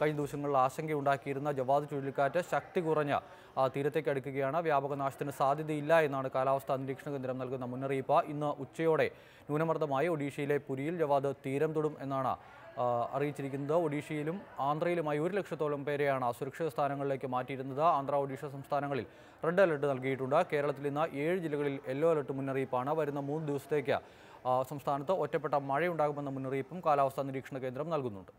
കഴിഞ്ഞ ദിവസങ്ങളിൽ ആശങ്കയുണ്ടാക്കിയിരുന്ന ജവാദ് ചുഴലിക്കാറ്റ് ശക്തി കുറഞ്ഞ തീരത്തേക്ക് അടുക്കുകയാണ് വ്യാപക നാശത്തിന് സാധ്യതയില്ല എന്നാണ് കാലാവസ്ഥാ നിരീക്ഷണ കേന്ദ്രം നൽകുന്ന മുന്നറിയിപ്പ് ഇന്ന് ഉച്ചയോടെ ന്യൂനമർദ്ദമായി ഒഡീഷയിലെ പുരിയിൽ ജവാദ് തീരം തൊടും എന്നാണ് അറിയിച്ചിരിക്കുന്നത് ഒഡീഷയിലും ആന്ധ്രയിലുമായി ഒരു ലക്ഷത്തോളം പേരെയാണ് സുരക്ഷിത സ്ഥാനങ്ങളിലേക്ക് മാറ്റിയിരുന്നത് ആന്ധ്ര ഒഡീഷ സംസ്ഥാനങ്ങളിൽ റെഡ് അലർട്ട് നൽകിയിട്ടുണ്ട് കേരളത്തിൽ ഇന്ന് ഏഴ് ജില്ലകളിൽ യെല്ലോ അലർട്ട് മുന്നറിയിപ്പാണ് വരുന്ന മൂന്ന് ദിവസത്തേക്ക് സംസ്ഥാനത്ത് ഒറ്റപ്പെട്ട മഴയുണ്ടാകുമെന്ന മുന്നറിയിപ്പും കാലാവസ്ഥാ നിരീക്ഷണ കേന്ദ്രം നൽകുന്നുണ്ട്